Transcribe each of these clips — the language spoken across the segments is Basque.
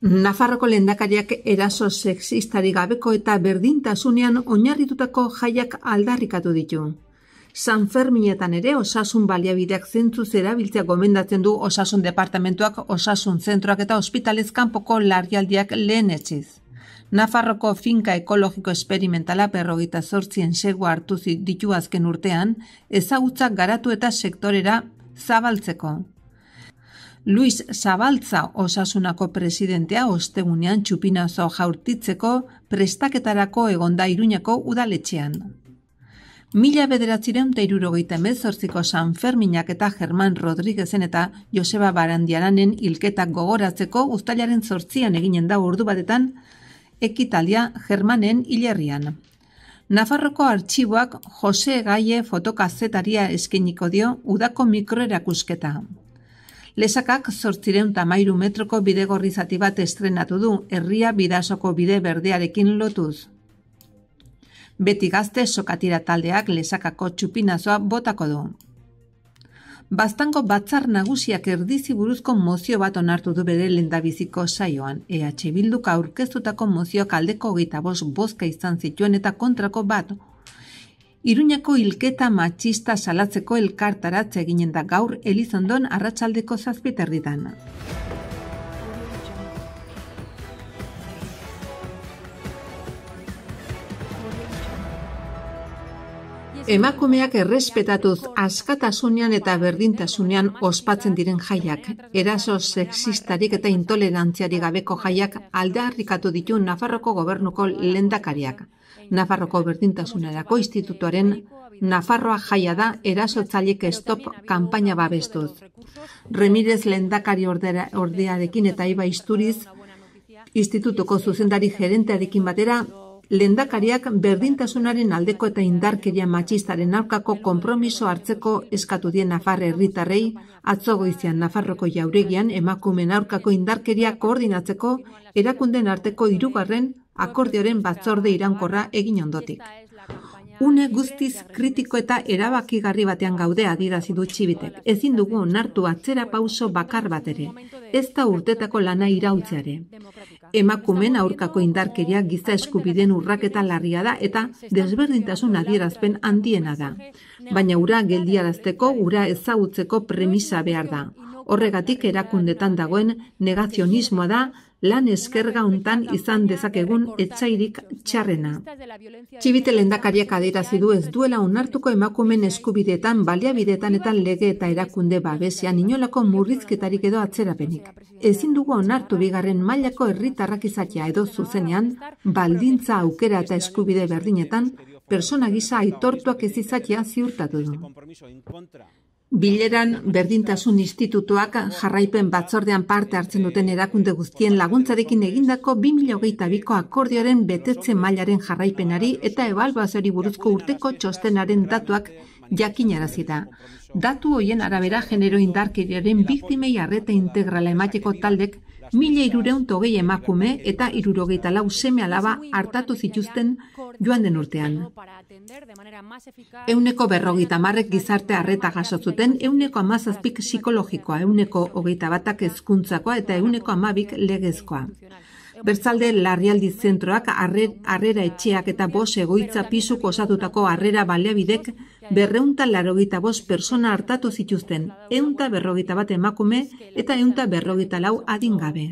Nafarroko lehendakariak eraso sexistari gabeko eta berdintasunean oinarritutako jaiak aldarrikatu ditu. San Ferminetan ere osasun baliabideak zentzu erabiltzea gomendatzen du osasun departamentuak, osasun zentroak eta poko larrialdiak lehen etziz. Nafarroko finka ekologiko esperimentala perrogeita zortzien segua hartu ditu azken urtean, ezagutza garatu eta sektorera zabaltzeko. Luis Zabaltza osasunako presidentea ostegunean txupinazo jaurtitzeko prestaketarako egonda iruñako udaletxean. Mila bederatzireun eta irurogeita emezortziko San Ferminak eta Germán Rodríguezen eta Joseba Barandiaranen hilketak gogoratzeko ustalaren zortzian eginen da urdu batetan ekitalia Germanen hilerrian. Nafarroko artxiboak Jose Gaie fotokazetaria eskeniko dio udako mikroerakusketa. Lesakak zortzireun tamairu metroko bidegorrizati bat estrenatu du, herria bidasoko bide berdearekin lotuz. Beti gazte sokatira taldeak lesakako txupinazoa botako du. Baztango batzar nagusiak erdizi buruzko mozio bat onartu du bere lendabiziko saioan, EH Bilduka aurkeztutako mozioak aldeko gita bost bozka izan zituen eta kontrako bat Iruñako hilketa matxista salatzeko elkartaratze eginen da gaur Elizondon arratsaldeko zazpi Emakumeak errespetatuz askatasunean eta berdintasunean ospatzen diren jaiak, eraso sexistarik eta intolerantziari gabeko jaiak aldarrikatu ditu Nafarroko gobernuko lendakariak. Nafarroko berdintasunerako institutuaren Nafarroa jaia da erasotzailek estop kanpaina babestuz. Remirez lendakari ordera, ordearekin eta iba isturiz institutuko zuzendari gerentearekin batera Lehendakariak berdintasunaren aldeko eta indarkeria matxistaren aurkako konpromiso hartzeko eskatu die Nafar herritarrei, Atzogoizian Nafarroko Jauregian emakumen aurkako indarkeria koordinatzeko erakunden arteko 3. akordioaren batzorde irankorra egin ondotik une guztiz kritiko eta erabakigarri batean gaude adirazi du txibitek. Ezin dugu onartu atzera pauso bakar bat ere. Ez da urtetako lana irautzeare. Emakumen aurkako indarkeria giza eskubideen urraketa larria da eta desberdintasun adierazpen handiena da. Baina ura geldiarazteko, ura ezagutzeko premisa behar da. Horregatik erakundetan dagoen negazionismoa da, lan eskerga hontan izan dezakegun etxairik txarrena. Txibite lendakariak adierazi du ez duela onartuko emakumen eskubidetan, baliabidetan eta lege eta erakunde babesean inolako murrizketarik edo atzerapenik. Ezin dugu onartu bigarren mailako herritarrak izatea edo zuzenean, baldintza aukera eta eskubide berdinetan, persona gisa aitortuak ez izatea ziurtatu du. Bileran Berdintasun Institutuak jarraipen batzordean parte hartzen duten erakunde guztien laguntzarekin egindako 2008ko akordioaren betetzen mailaren jarraipenari eta ebalbazari buruzko urteko txostenaren datuak jakinarazi da. Datu hoien arabera genero indarkeriaren biktimei arreta integrala emateko taldek mila irureun togei emakume eta irurogeita lau seme alaba hartatu zituzten joan den urtean. Euneko berrogeita marrek gizarte arreta zuten euneko amazazpik psikologikoa, euneko hogeita batak ezkuntzakoa eta euneko amabik legezkoa. Bertzalde larrialdi zentroak harrera etxeak eta bos egoitza pisuko osatutako harrera baleabidek berreunta larrogeita bos persona hartatu zituzten, eunta berrogeita bat emakume eta eunta berrogeita lau adingabe.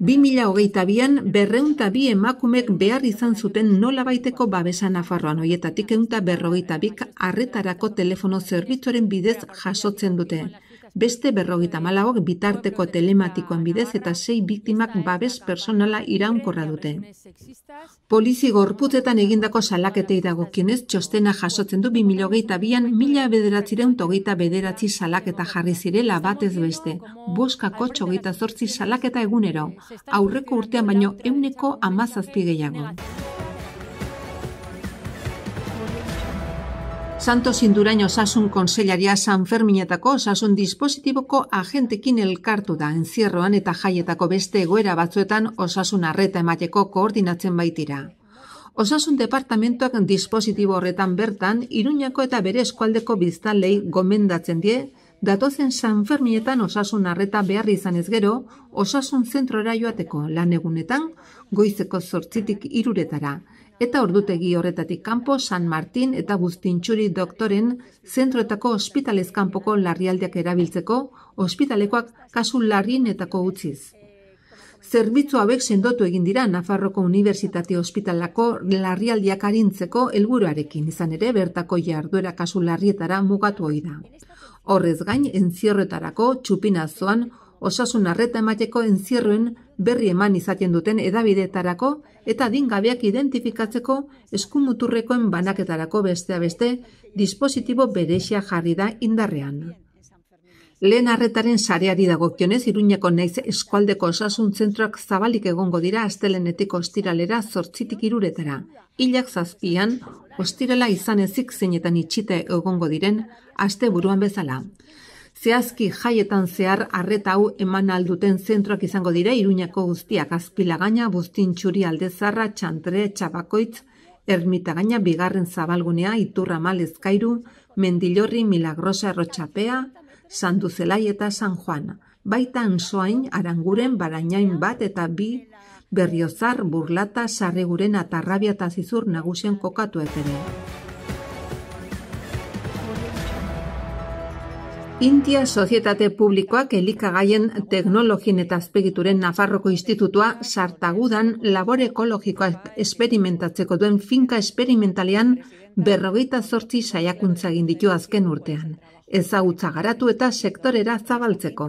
2000 hogeita bian, berreunta bi emakumek behar izan zuten nolabaiteko baiteko babesa nafarroan oietatik eunta berrogeita bik harretarako telefono zerbitzoren bidez jasotzen dute. Beste berrogeita malagok bitarteko telematikoan bidez eta sei biktimak babes personala iraunkorra dute. Polizi gorputzetan egindako salaketei dago kinez, txostena jasotzen du 2008 bian mila bederatzireun togeita bederatzi salaketa jarri zirela batez beste. Boskako txogeita zortzi salaketa egunero, aurreko urtean baino euneko amazazpi gehiago. Santos Induraino osasun konseilaria San Ferminetako osasun dispositiboko agentekin elkartu da encierroan eta jaietako beste egoera batzuetan osasun arreta emateko koordinatzen baitira. Osasun departamentoak dispositibo horretan bertan, iruñako eta bere eskualdeko biztalei gomendatzen die, datozen San Ferminetan osasun arreta beharri izan ez gero, osasun zentrora joateko lanegunetan egunetan, goizeko zortzitik iruretara eta ordutegi horretatik kanpo San Martin eta Guztintxuri doktoren zentroetako ospitalez larrialdiak erabiltzeko, ospitalekoak kasu larrinetako utziz. Zerbitzu hauek sendotu egin dira Nafarroko Unibertsitate Ospitalako larrialdiak arintzeko helburuarekin izan ere bertako jarduera kasu larrietara mugatu ohi da. Horrez gain, entzierretarako txupinazoan osasun arreta emateko entzierruen berri eman izaten duten edabideetarako eta din gabeak identifikatzeko eskumuturrekoen banaketarako bestea beste dispositibo berexia jarri da indarrean. Lehen arretaren sareari dagokionez, iruñeko naiz eskualdeko osasun zentroak zabalik egongo dira astelenetiko ostiralera zortzitik iruretara. Ilak zazpian, ostirala izan ezik zeinetan itxite egongo diren, aste buruan bezala. Zehazki jaietan zehar arreta hau eman alduten zentroak izango dira Iruñako guztiak Azpilagaina, Bustintxuri, Aldezarra, Txantre, Txabakoitz, Ermitagaina, Bigarren Zabalgunea, Iturra Malezkairu, Mendilorri, Milagrosa Errotxapea, Sanduzelai eta San Juana. Baitan soain, aranguren, barainain bat eta bi, berriozar, burlata, sarreguren atarrabia eta zizur nagusien kokatu ez ere. Intia Sozietate Publikoak elikagaien teknologien eta azpegituren Nafarroko Institutua sartagudan labor ekologikoa esperimentatzeko duen finka esperimentalean berrogeita zortzi saiakuntza egin ditu azken urtean. Ezagutza garatu eta sektorera zabaltzeko.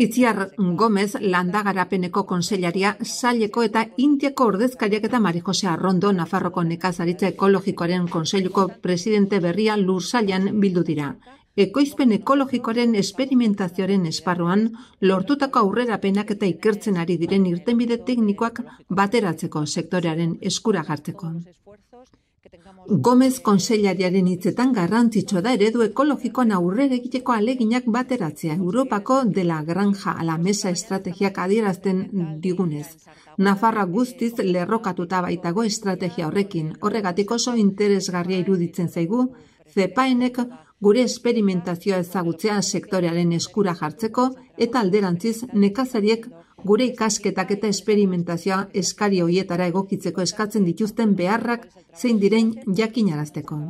Itziar Gomez landagarapeneko Konsellaria, saileko eta intieko ordezkariak eta Mari Jose Arrondo Nafarroko Nekazaritza Ekologikoaren konseiluko presidente berria lur bildu dira ekoizpen ekologikoren esperimentazioaren esparruan lortutako aurrerapenak eta ikertzen ari diren irtenbide teknikoak bateratzeko sektorearen eskura jartzeko. Gomez konseilariaren hitzetan garrantzitsu da eredu ekologikoan aurrera egiteko aleginak bateratzea Europako dela granja ala mesa estrategiak adierazten digunez. Nafarra guztiz lerrokatuta baitago estrategia horrekin. Horregatik oso interesgarria iruditzen zaigu, zepaenek gure esperimentazioa ezagutzea sektorearen eskura jartzeko eta alderantziz nekazariek gure ikasketak eta esperimentazioa eskari hoietara egokitzeko eskatzen dituzten beharrak zein diren jakinarazteko.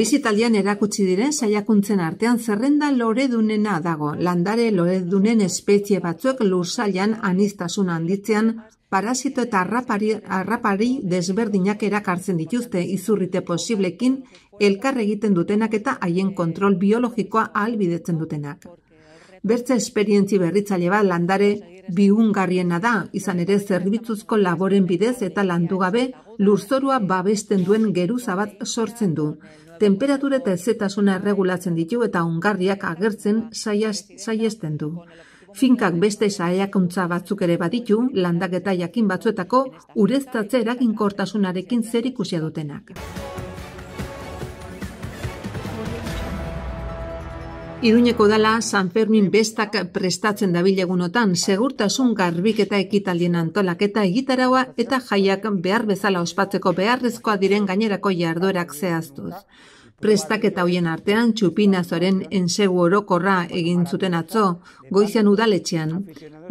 Bizitaldian erakutsi diren saiakuntzen artean zerrenda loredunena dago, landare loredunen espezie batzuek lursalian anistasun handitzean parasito eta arrapari, desberdinak erakartzen dituzte izurrite posiblekin elkar egiten dutenak eta haien kontrol biologikoa ahalbidetzen dutenak. Bertze esperientzi berritzaile bat landare biungarriena da, izan ere zerbitzuzko laboren bidez eta landu gabe lurzorua babesten duen geruza bat sortzen du. Temperatura eta ezetasuna erregulatzen ditu eta ungarriak agertzen saiesten du. Finkak beste saia akuntza batzuk ere baditu, landak eta jakin batzuetako ureztatze eraginkortasunarekin zer ikusia dutenak. Iruñeko dala San Fermin bestak prestatzen dabil egunotan, segurtasun garbik eta ekitalien antolaketa egitaraua eta jaiak behar bezala ospatzeko beharrezkoa diren gainerako jarduerak zehaztuz. Prestaketa hoien artean txupinazoren ensegu orokorra egin zuten atzo, goizian udaletxean.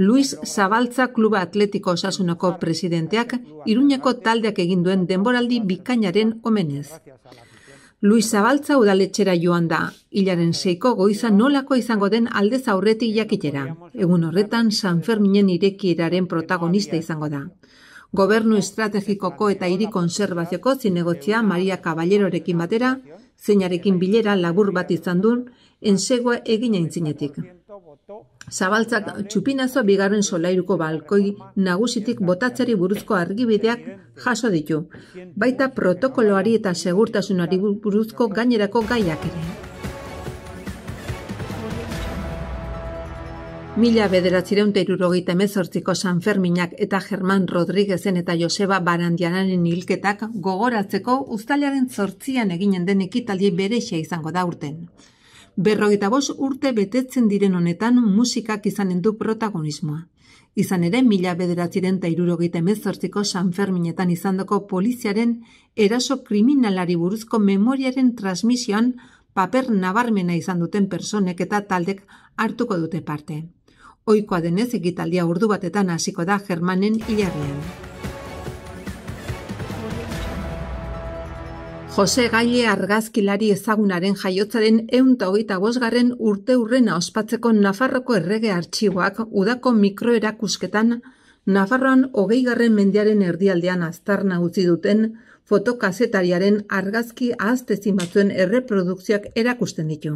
Luis Zabaltza Kluba Atletiko Osasunako presidenteak Iruñeko taldeak egin duen denboraldi bikainaren omenez. Luis Zabaltza udaletxera joan da, hilaren seiko goiza nolako izango den alde zaurretik jakitera. Egun horretan, San Ferminen irekieraren protagonista izango da. Gobernu estrategikoko eta hiri konservazioko zinegotzia Maria Caballerorekin batera, zeinarekin bilera labur bat izan duen, ensegoa egin aintzinetik. Zabaltzak txupinazo bigarren solairuko balkoi nagusitik botatzeri buruzko argibideak jaso ditu. Baita protokoloari eta segurtasunari buruzko gainerako gaiak ere. Mila bederatzireun teirurogeita mezortziko San Ferminak eta Germán Rodríguezen eta Joseba Barandianaren hilketak gogoratzeko ustalearen zortzian eginen den ekitaldi bere izango da urten berrogeta bost urte betetzen diren honetan musikak izanen du protagonismoa. Izan ere, mila bederatziren eta irurogeita emezortziko San Ferminetan izan poliziaren eraso kriminalari buruzko memoriaren transmisioan paper nabarmena izan duten personek eta taldek hartuko dute parte. Oikoa denez, egitaldia urdu batetan hasiko da Germanen hilarrean. Jose Gaile argazkilari ezagunaren jaiotzaren eunta hogeita bosgarren urte urrena ospatzeko Nafarroko errege artxiboak udako mikroerakusketan Nafarroan hogei garren mendiaren erdialdean aztar utzi duten fotokazetariaren argazki ahaztezin batzuen erreprodukziak erakusten ditu.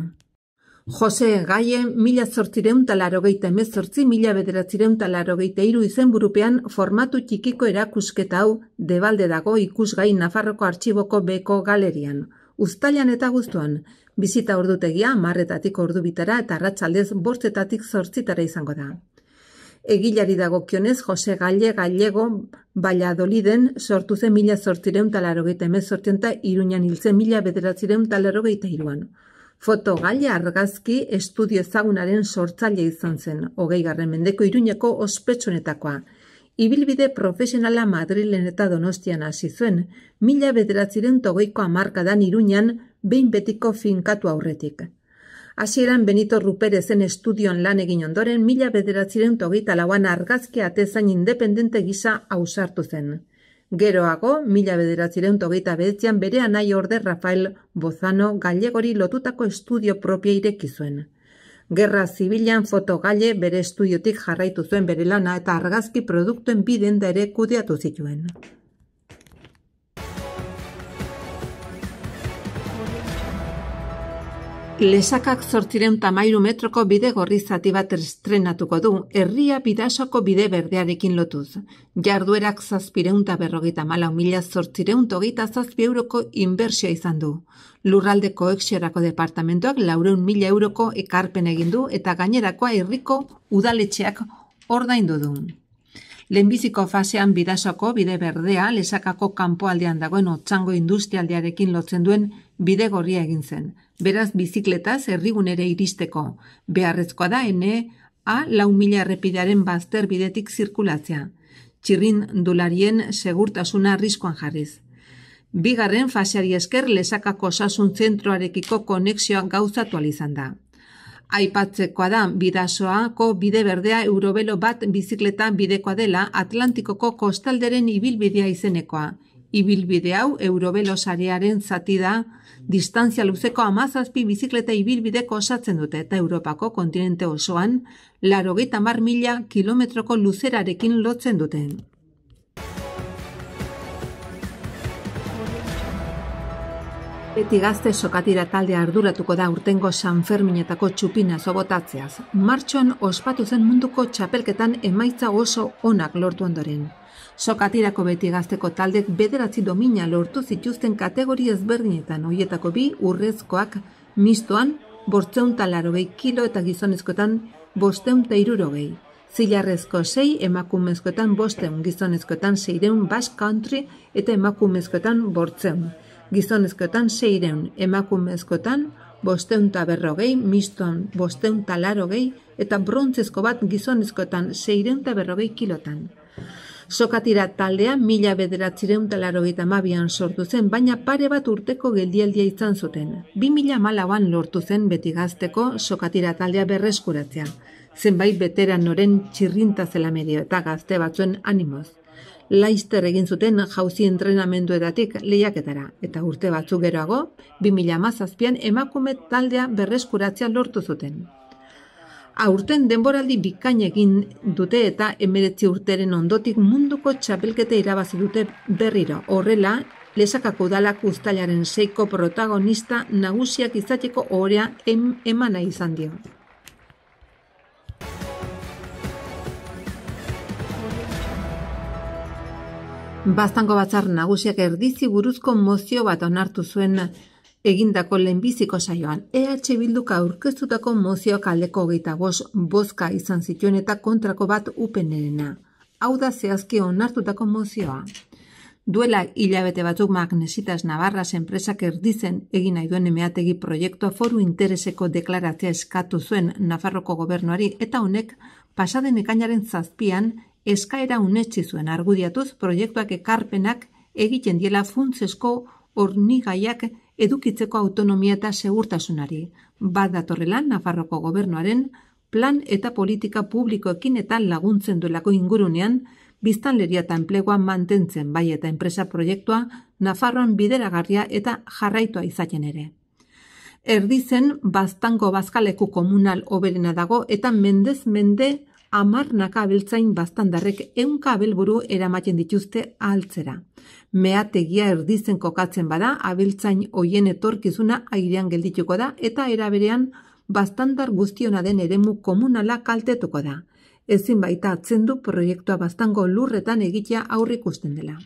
Jose Gaie, mila zortzireun talaro geita emezortzi, mila bederatzireun talaro geita iru izen burupean formatu txikiko erakusketa hau debalde dago ikusgai Nafarroko Artxiboko Beko Galerian. Uztalian eta guztuan, bizita ordutegia marretatik ordu bitara eta ratxaldez bortzetatik zortzitara izango da. Egilari dagokionez Jose Galle Gallego Valladoliden sortu zen mila zortzireun talaro geita emezortzen eta irunian hil zen mila bederatzireun talaro geita iruan. Fotogalia argazki estudio ezagunaren sortzaile izan zen, hogei garren mendeko iruñeko ospetsunetakoa. Ibilbide profesionala Madrilen eta Donostian hasi zuen, mila bederatziren togeiko amarkadan iruñan behin betiko finkatu aurretik. Hasieran Benito Rupere estudion lan egin ondoren mila bederatziren togeita lauan argazkia atezain independente gisa ausartu zen. Geroago, mila bederatzireun togeita bedetzean bere anai orde Rafael Bozano gallegori lotutako estudio propio irekizuen. Gerra zibilan fotogale bere estudiotik jarraitu zuen bere lana eta argazki produktuen bidenda ere kudeatu zituen. Lesakak zortziren tamairu metroko bide gorri zati bat estrenatuko du, herria bidasoko bide berdearekin lotuz. Jarduerak zazpireun berrogeita mala mila zortzireun togeita zazpi euroko inbersioa izan du. Lurralde koeksiorako departamentoak laureun mila euroko ekarpen egin du eta gainerakoa herriko udaletxeak ordaindu du. Lehenbiziko fasean bidasoko bide berdea lesakako kanpoaldean dagoen otxango industrialdearekin lotzen duen bide gorria egin zen. Beraz, bizikletaz errigun ere iristeko. Beharrezkoa da, ene, a lau mila errepidearen bazter bidetik zirkulatzea. Txirrin dularien segurtasuna arriskoan jarriz. Bigarren faseari esker lesakako sasun zentroarekiko konexioa gauzatu da. Aipatzekoa da, bidasoako bide berdea eurobelo bat bizikleta bidekoa dela Atlantikoko kostalderen ibilbidea izenekoa ibilbide hau Eurobelo sarearen zati da. Distantzia luzeko amazazpi bizikleta ibilbideko osatzen dute eta Europako kontinente osoan larogeita mar mila kilometroko luzerarekin lotzen duten. Beti gazte sokatira talde arduratuko da urtengo San Ferminetako txupina zobotatzeaz. Martxon ospatu zen munduko txapelketan emaitza oso onak lortu ondoren. Sokatirako beti gazteko taldek bederatzi domina lortu zituzten kategori ezberdinetan hoietako bi urrezkoak mistoan bortzeun talaro gehi kilo eta gizonezkoetan bosteun tairuro Zilarrezko sei emakumezkoetan bosteun gizonezkoetan seireun bask country eta emakumezkoetan bortzeun gizonezkoetan seireun, emakumezkoetan bosteun berrogei, miston bosteun talarogei, eta brontzezko bat gizonezkoetan seireun berrogei kilotan. Sokatira taldea mila bederatzireun mabian sortu zen, baina pare bat urteko geldialdia izan zuten. Bi mila malauan lortu zen beti gazteko sokatira taldea berreskuratzea. Zenbait betera noren txirrinta zela medio eta gazte batzuen animoz laister egin zuten jauzi entrenamenduetatik lehiaketara eta urte batzuk geroago 2017an emakume taldea berreskuratzea lortu zuten. Aurten denboraldi bikain egin dute eta 19 urteren ondotik munduko txapelketa irabazi dute berriro. Horrela, lesakako dalak ustailaren seiko protagonista nagusiak izateko orea emana izan dio. Bastango batzar nagusiak erdizi buruzko mozio bat onartu zuen egindako lehenbiziko saioan. EH Bilduka aurkeztutako mozio kaldeko geita bozka izan zituen eta kontrako bat upenerena. Hau da zehazki onartutako mozioa. Duela hilabete batzuk Magnesitas Navarra enpresak erdizen egin nahi duen emeategi proiektua foru intereseko deklarazia eskatu zuen Nafarroko gobernuari eta honek pasaden ekainaren zazpian eskaera unetzi zuen argudiatuz proiektuak ekarpenak egiten diela funtzesko ornigaiak edukitzeko autonomia eta segurtasunari. Bat datorrela, Nafarroko gobernuaren plan eta politika publikoekin eta laguntzen duelako ingurunean, biztanleria eta enplegoa mantentzen bai eta enpresa proiektua Nafarroan bideragarria eta jarraitua izaten ere. Erdizen, baztango bazkaleku komunal oberena dago eta mendez mende amarnaka nakabiltzain bastandarrek eunka abelburu eramaten dituzte altzera. Meategia erdizen kokatzen bada, abeltzain hoien etorkizuna airean geldituko da eta eraberean bastandar guztiona den eremu komunala kaltetuko da. Ezin baita atzen du proiektua bastango lurretan egitea aurrik usten dela.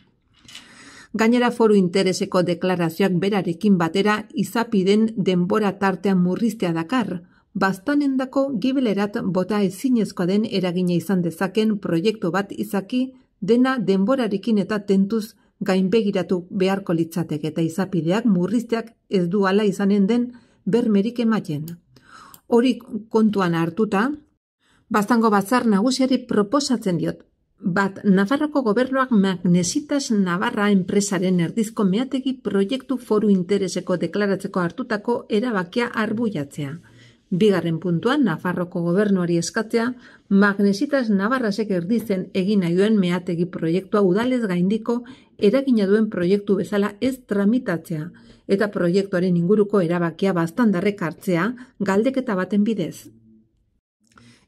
Gainera foru intereseko deklarazioak berarekin batera izapiden denbora tartean murriztea dakar, baztanendako gibelerat bota ezinezkoa den eragina izan dezaken proiektu bat izaki, dena denborarekin eta tentuz gainbegiratu beharko litzatek eta izapideak murrizteak ez du ala izanen den bermerik ematen. Hori kontuan hartuta, baztango bazar nagusiari proposatzen diot, Bat, Nafarroko gobernuak magnesitas Navarra enpresaren erdizko meategi proiektu foru intereseko deklaratzeko hartutako erabakia arbuiatzea. Bigarren puntuan, Nafarroko gobernuari eskatzea, Magnesitas Navarrasek erdizen egin nahi meategi proiektua udalez gaindiko eragina duen proiektu bezala ez tramitatzea eta proiektuaren inguruko erabakia bastandarrek hartzea galdeketa baten bidez.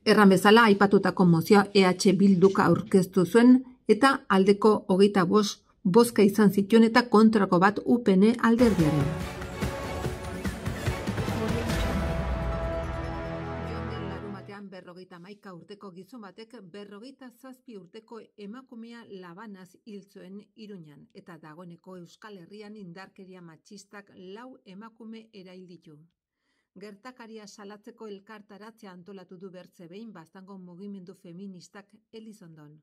Erran bezala, aipatutako mozioa EH Bilduka aurkeztu zuen eta aldeko hogeita bos, boska izan zituen eta kontrako bat UPN alderdiaren. batean berrogeita maika urteko gizon batek berrogeita zazpi urteko emakumea labanaz hiltzuen iruñan. Eta dagoeneko Euskal Herrian indarkeria matxistak lau emakume erail ditu. Gertakaria salatzeko elkartaratzea antolatu du bertze behin bazango mugimendu feministak elizondon.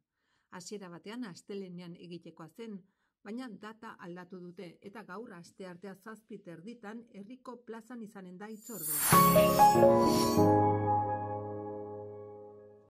Hasiera batean astelenean egitekoa zen, baina data aldatu dute eta gaur aste artea 7 terditan herriko plazan izanen da izorbe.